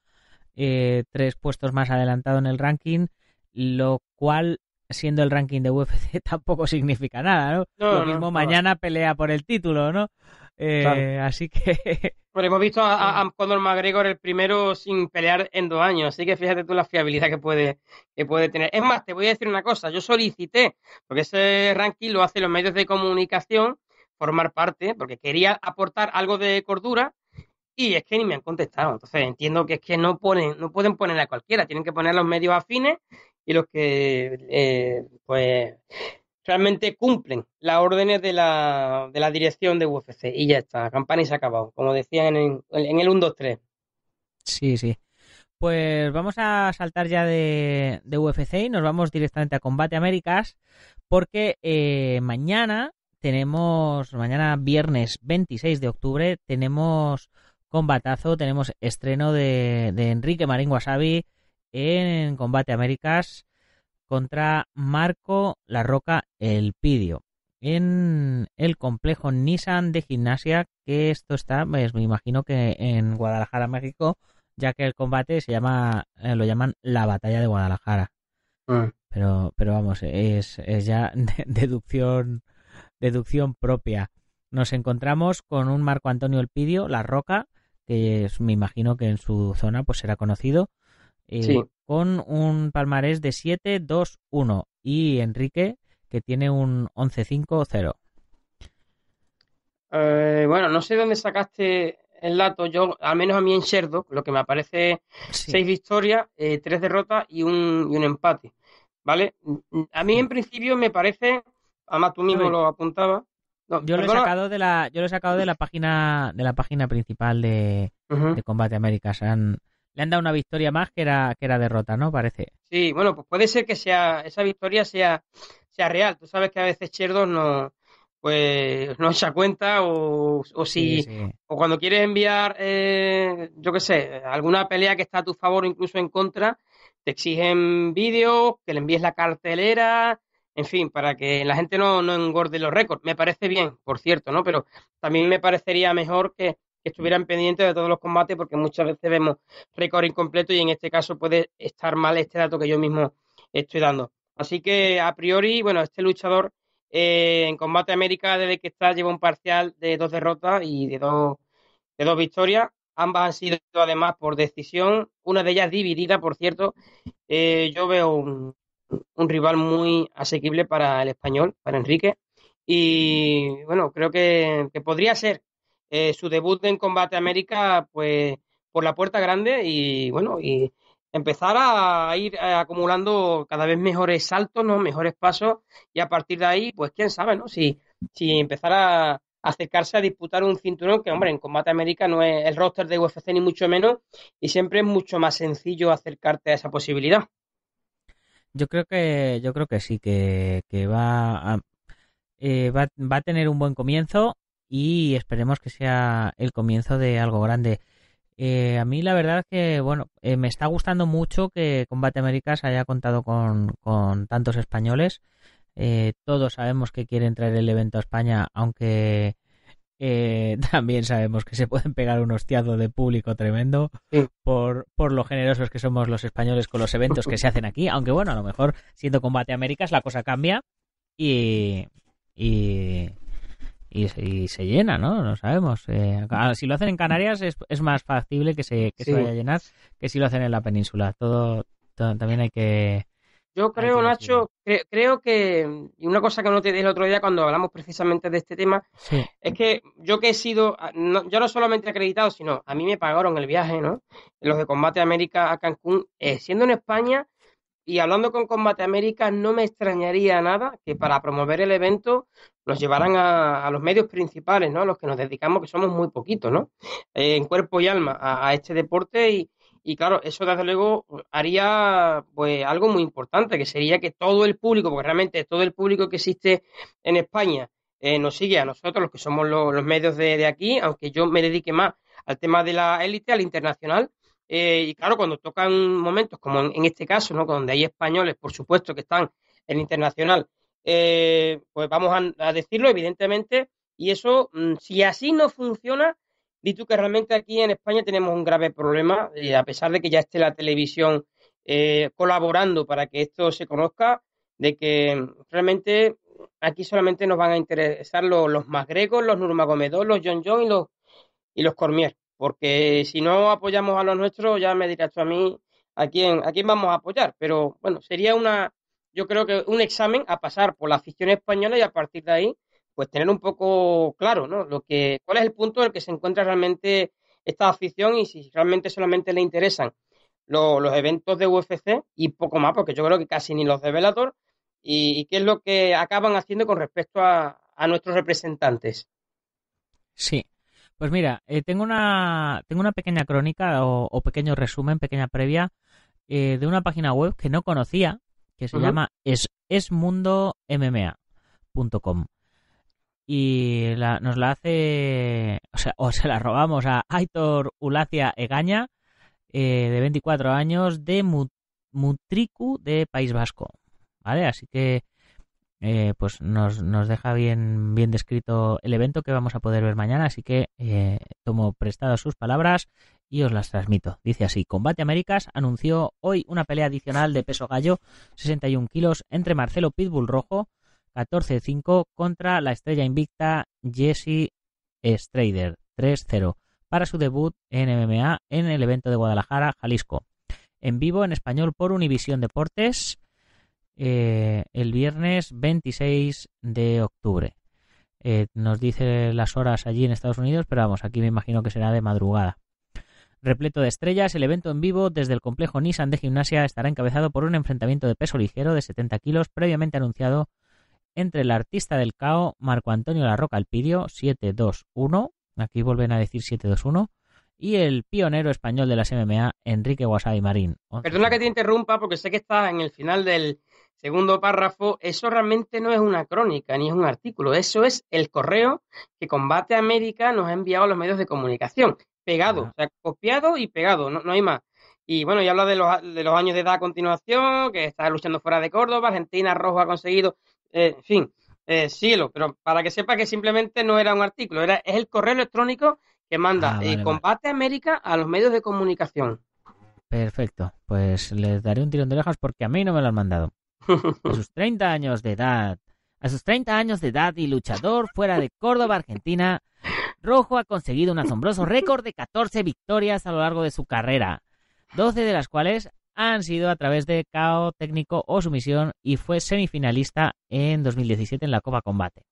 eh, tres puestos más adelantado en el ranking, lo cual, siendo el ranking de UFC, tampoco significa nada, ¿no? lo mismo mañana pelea por el título, ¿no? Eh, así que... hemos visto a, a, McGregor el primero sin pelear en dos años, así que fíjate tú la fiabilidad que puede, que puede tener. Es más, te voy a decir una cosa, yo solicité, porque ese ranking lo hacen los medios de comunicación, formar parte, porque quería aportar algo de cordura y es que ni me han contestado. Entonces entiendo que es que no ponen, no pueden poner a cualquiera, tienen que poner los medios afines y los que eh, pues realmente cumplen las órdenes de la, de la dirección de UFC. Y ya está, la campaña se ha acabado, como decían en el, en el 1, 2, 3. Sí, sí. Pues vamos a saltar ya de, UFC y nos vamos directamente a Combate Américas porque eh, mañana tenemos mañana viernes 26 de octubre, tenemos combatazo, tenemos estreno de, Enrique Marín Wasabi en Combate Américas contra Marco La Roca El Pidio en el complejo Nissan de gimnasia que esto está pues, me imagino que en Guadalajara México ya que el combate se llama eh, lo llaman la batalla de Guadalajara ah. pero pero vamos es, ya deducción deducción propia. Nos encontramos con un Marco Antonio Elpidio, La Roca, que es, me imagino que en su zona pues será conocido, eh, con un palmarés de 7-2-1 y Enrique que tiene un 11-5-0. Eh, bueno, no sé dónde sacaste el dato, yo, al menos a mí en Sherdog, lo que me aparece 6 seis victorias, eh, tres derrotas y un, empate. ¿Vale? Mm, mm, a mí en principio me parece Además, tú mismo lo apuntabas. yo, lo he sacado de la, yo lo he sacado de la página, de la página principal de, Combate América. le han dado una victoria más que era, que era derrota, ¿no? Parece. Sí, bueno, pues puede ser que sea, esa victoria sea, sea real. Tú sabes que a veces cherdos no, pues no echa cuenta o, si o cuando quieres enviar eh, yo qué sé alguna pelea que está a tu favor o incluso en contra te exigen vídeos que le envíes la cartelera en fin, para que la gente no, engorde los récords. Me parece bien, por cierto, ¿no? Pero también me parecería mejor que, estuvieran pendientes de todos los combates porque muchas veces vemos récord incompleto y en este caso puede estar mal este dato que yo mismo estoy dando. Así que a priori, bueno, este luchador eh, en Combate América desde que está lleva un parcial de dos derrotas y de dos, de dos victorias. Ambas han sido además por decisión, una de ellas dividida, por cierto. Eh, yo veo un, un rival muy asequible para el español, para Enrique. Y bueno, creo que, podría ser eh, su debut en Combate América, pues por la puerta grande y bueno, y empezar a ir acumulando cada vez mejores saltos, ¿no? mejores pasos y a partir de ahí, pues quién sabe, ¿no? Si, si empezar a acercarse a disputar un cinturón que, hombre, en Combate América no es el roster de UFC ni mucho menos y siempre es mucho más sencillo acercarte a esa posibilidad. Yo creo que, yo creo que sí, que, que va, a, eh, va, a tener un buen comienzo y esperemos que sea el comienzo de algo grande. Eh, a mí la verdad es que, bueno, eh, me está gustando mucho que Combate se haya contado con, con tantos españoles. todos sabemos que quieren traer el evento a España, aunque eh, también sabemos que se pueden pegar un hostiado de público tremendo por, por lo generosos que somos los españoles con los eventos que se hacen aquí. Aunque bueno, a lo mejor siendo Combate Américas la cosa cambia y, y, y, se llena, ¿no? No sabemos. Eh, ah, si lo hacen en Canarias es, es más factible que, se, que se vaya a llenar que si lo hacen en la península. todo también hay que yo creo, Nacho, creo que, mm, y una cosa que no te dije el otro día cuando hablamos precisamente de este tema, es que yo que he sido, ah, yo no solamente acreditado, sino a mí me pagaron el viaje, ¿no? Los de Combate América a Cancún, eh, siendo en España y hablando con Combate América, no me extrañaría nada que para promover el evento nos llevaran a, los medios principales, ¿no? A Los que nos dedicamos, que somos muy poquitos, ¿no? Eh, en cuerpo y alma a este deporte y, y claro, eso desde luego haría pues algo muy importante, que sería que todo el público, porque realmente todo el público que existe en España eh, nos sigue a nosotros, los que somos los medios de, aquí, aunque yo me dedique más al tema de la élite, al internacional. Eh, y claro, cuando tocan momentos como en, este caso, ¿no? donde hay españoles, por supuesto, que están en internacional, eh, pues vamos a, decirlo, evidentemente, y eso, mm, si así no funciona, Di que realmente aquí en España tenemos un grave problema, y eh, a pesar de que ya esté la televisión eh, colaborando para que esto se conozca, de que realmente aquí solamente nos van a interesar los, los gregos, los Nurmagomedov, los John John y los, y los Cormier. Porque si no apoyamos a los nuestros, ya me dirás tú a mí a quién, a quién vamos a apoyar. Pero bueno, sería una, yo creo que un examen a pasar por la afición española y a partir de ahí pues tener un poco claro, ¿no? Lo que, cuál es el punto en el que se encuentra realmente esta afición y si realmente solamente le interesan los eventos de UFC y poco más, porque yo creo que casi ni los de Velator, y, qué es lo que acaban haciendo con respecto a, nuestros representantes. Sí. Pues mira, eh, tengo, una, tengo una pequeña crónica o, pequeño resumen, pequeña previa eh, de una página web que no conocía, que se llama es, esmundomma.com y nos la hace, o sea, o se la robamos a Aitor Ulacia Egaña, eh, de 24 años, de Mutriku, de País Vasco. ¿Vale? Así que, eh, pues nos, nos deja bien, bien descrito el evento que vamos a poder ver mañana, así que eh, tomo prestadas sus palabras y os las transmito. Dice así, Combate Américas anunció hoy una pelea adicional de peso gallo, 61 kilos, entre Marcelo Pitbull Rojo, 14-5 contra la estrella invicta Jesse Strader 3-0 para su debut en MMA en el evento de Guadalajara, Jalisco. En vivo en español por Univisión Deportes eh, el viernes 26 de octubre. Eh, nos dice las horas allí en Estados Unidos, pero vamos, aquí me imagino que será de madrugada. Repleto de estrellas, el evento en vivo desde el complejo Nissan de gimnasia estará encabezado por un enfrentamiento de peso ligero de 70 kilos previamente anunciado entre el artista del caos Marco Antonio Larroca Alpidio, 721, aquí vuelven a decir 721, y el pionero español de las MMA, Enrique Wasabi Marín. Perdona que te interrumpa porque sé que está en el final del segundo párrafo. Eso realmente no es una crónica ni es un artículo. Eso es el correo que Combate América nos ha enviado a los medios de comunicación. Pegado, o sea, copiado y pegado, no, hay más. Y bueno, ya habla de los, de los años de edad a continuación, que está luchando fuera de Córdoba, Argentina Rojo ha conseguido en eh, fin, eh, pero para que sepa que simplemente no era un artículo, era, es el correo electrónico que manda ah, eh, Combate América a los medios de comunicación. Perfecto, pues les daré un tirón de orejas porque a mí no me lo han mandado. A sus 30 años de edad, a sus 30 años de edad y luchador fuera de Córdoba, Argentina, Rojo ha conseguido un asombroso récord de 14 victorias a lo largo de su carrera, 12 de las cuales han sido a través de KO técnico o sumisión y fue semifinalista en 2017 en la Copa Combate.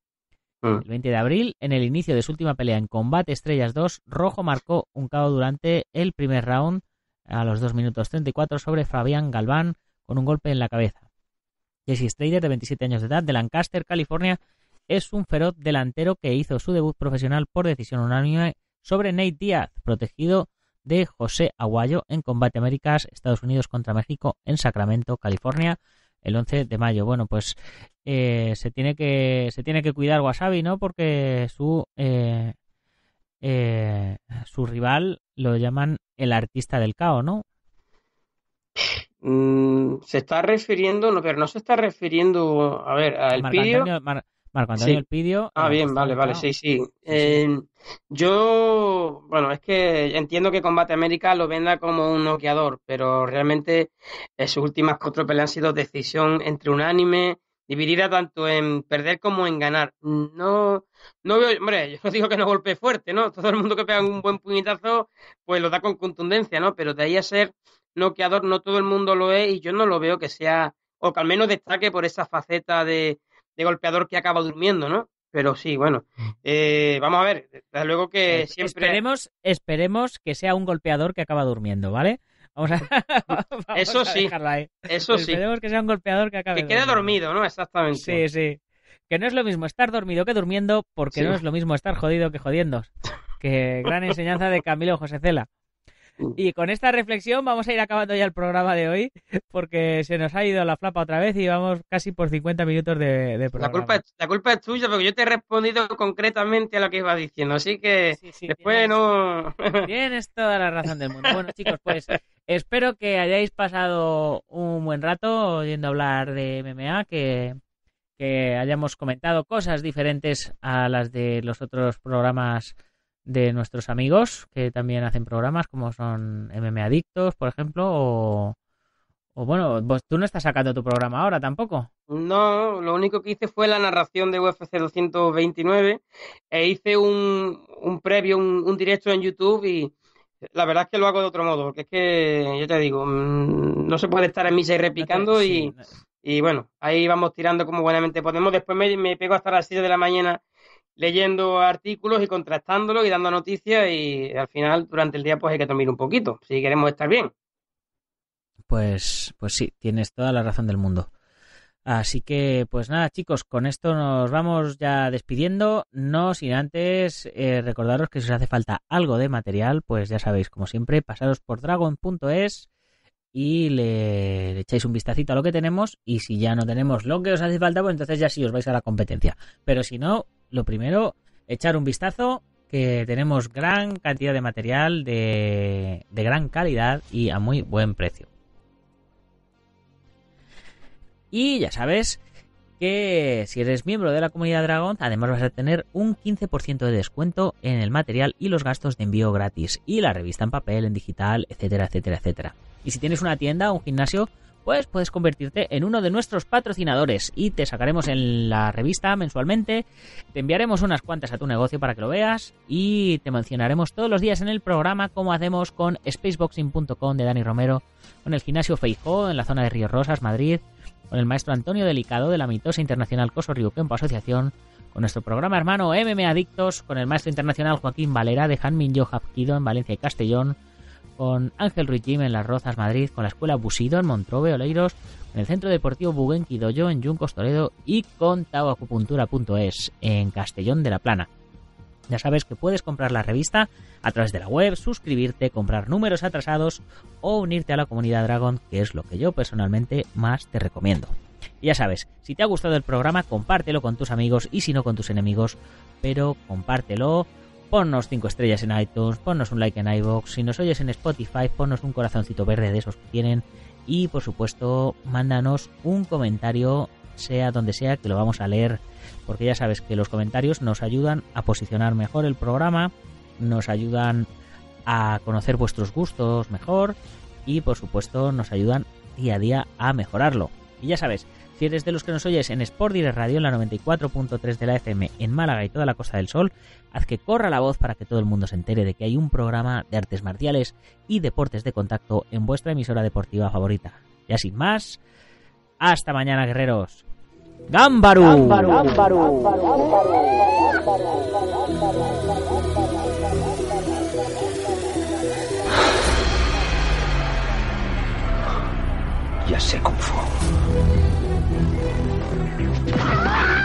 Ah. El 20 de abril, en el inicio de su última pelea en Combate Estrellas 2, Rojo marcó un KO durante el primer round a los 2 minutos 34 sobre Fabián Galván con un golpe en la cabeza. Jesse Strader, de 27 años de edad, de Lancaster, California, es un feroz delantero que hizo su debut profesional por decisión unánime sobre Nate Diaz, protegido de José Aguayo en Combate Américas, Estados Unidos contra México en Sacramento, California, el 11 de mayo. Bueno, pues eh, se, tiene que, se tiene que cuidar Wasabi, ¿no? Porque su, eh, eh, su rival lo llaman el artista del caos, ¿no? Mm, se está refiriendo, no, pero no se está refiriendo, a ver, al Marco el Ah, eh, bien, pues vale, vale, sí, sí. Em, yo, bueno, es que entiendo que Combate América lo venda como un noqueador, pero realmente eh, sus últimas cuatro peleas han sido decisión entre unánime, dividida tanto en perder como en ganar. No, no veo, hombre, yo no digo que no golpee fuerte, ¿no? Todo el mundo que pega un buen puñetazo, pues lo da con contundencia, ¿no? Pero de ahí a ser noqueador, no todo el mundo lo es y yo no lo veo que sea, o que al menos destaque por esa faceta de de golpeador que acaba durmiendo, ¿no? Pero sí, bueno, mm. eh, vamos a ver, desde luego que siempre... Esperemos, esperemos que sea un golpeador que acaba durmiendo, ¿vale? Vamos a, dejarla eso sí, ahí. Eso sí. Esperemos que sea un golpeador que acabe Que quede dormido, ¿no? Exactamente. Sí, sí. Que no es lo mismo estar dormido que durmiendo, porque no es lo mismo estar jodido que jodiendo. Que gran enseñanza de Camilo José Cela. Y con esta reflexión vamos a ir acabando ya el programa de hoy, porque se nos ha ido la flapa otra vez y vamos casi por 50 minutos de, programa. La culpa, es tuya, porque yo te he respondido concretamente a lo que ibas diciendo, así que sí, después tienes, no... Tienes toda la razón del mundo. Bueno, chicos, pues espero que hayáis pasado un buen rato oyendo hablar de MMA, que hayamos comentado cosas diferentes a las de los otros programas de nuestros amigos que también hacen programas como son MM Adictos, por ejemplo, o, bueno, tú no estás sacando tu programa ahora tampoco. No, lo único que hice fue la narración de UFC 229 e hice un, un previo, un, directo en YouTube y la verdad es que lo hago de otro modo, porque es que, yo te digo, mm, no se puede estar en misa y repicando y, y bueno, ahí vamos tirando como buenamente podemos. Después me, me pego hasta las siete de la mañana leyendo artículos y contrastándolo y dando noticias y al final durante el día pues hay que dormir un poquito si queremos estar bien. Pues, pues sí, tienes toda la razón del mundo. Así que, pues nada, chicos, con esto nos vamos ya despidiendo. No sin antes eh, recordaros que si os hace falta algo de material, pues ya sabéis, como siempre, pasaros por dragon.es y le, le, echáis un vistacito a lo que tenemos. Y si ya no tenemos lo que os hace falta, pues entonces ya sí os vais a la competencia. Pero si no, lo primero, echar un vistazo, que tenemos gran cantidad de material de, gran calidad y a muy buen precio. Y ya sabes que si eres miembro de la comunidad Dragon, además vas a tener un 15% de descuento en el material y los gastos de envío gratis, y la revista en papel, en digital, etcétera, etcétera, etcétera. Y si tienes una tienda o un gimnasio, pues puedes convertirte en uno de nuestros patrocinadores y te sacaremos en la revista mensualmente, te enviaremos unas cuantas a tu negocio para que lo veas y te mencionaremos todos los días en el programa como hacemos con spaceboxing.com de Dani Romero, con el gimnasio Feijó en la zona de Río Rosas, Madrid, con el maestro Antonio Delicado de la mitosa internacional Coso Río Campo Asociación, con nuestro programa hermano MM Adictos, con el maestro internacional Joaquín Valera de Hanmin Yo Hapkido en Valencia y Castellón, con Ángel Ruiz en Las Rozas, Madrid, con la Escuela Busido en Montrove, Oleiros, con el Centro Deportivo Buguenquidoyo en Yuncos, Toledo y con tauacupuntura.es en Castellón de la Plana. Ya sabes que puedes comprar la revista a través de la web, suscribirte, comprar números atrasados o unirte a la comunidad Dragon, que es lo que yo personalmente más te recomiendo. Y ya sabes, si te ha gustado el programa, compártelo con tus amigos y si no con tus enemigos, pero compártelo ponnos 5 estrellas en iTunes, ponnos un like en iBox, si nos oyes en Spotify, ponnos un corazoncito verde de esos que tienen y por supuesto, mándanos un comentario sea donde sea que lo vamos a leer, porque ya sabes que los comentarios nos ayudan a posicionar mejor el programa, nos ayudan a conocer vuestros gustos mejor y por supuesto nos ayudan día a día a mejorarlo. Y ya sabes, si eres de los que nos oyes en Sport Direct Radio, en la 94.3 de la FM, en Málaga y toda la Costa del Sol, haz que corra la voz para que todo el mundo se entere de que hay un programa de artes marciales y deportes de contacto en vuestra emisora deportiva favorita. Y sin más, hasta mañana, guerreros. GAMBARU Ya sé cómo fue. Ah!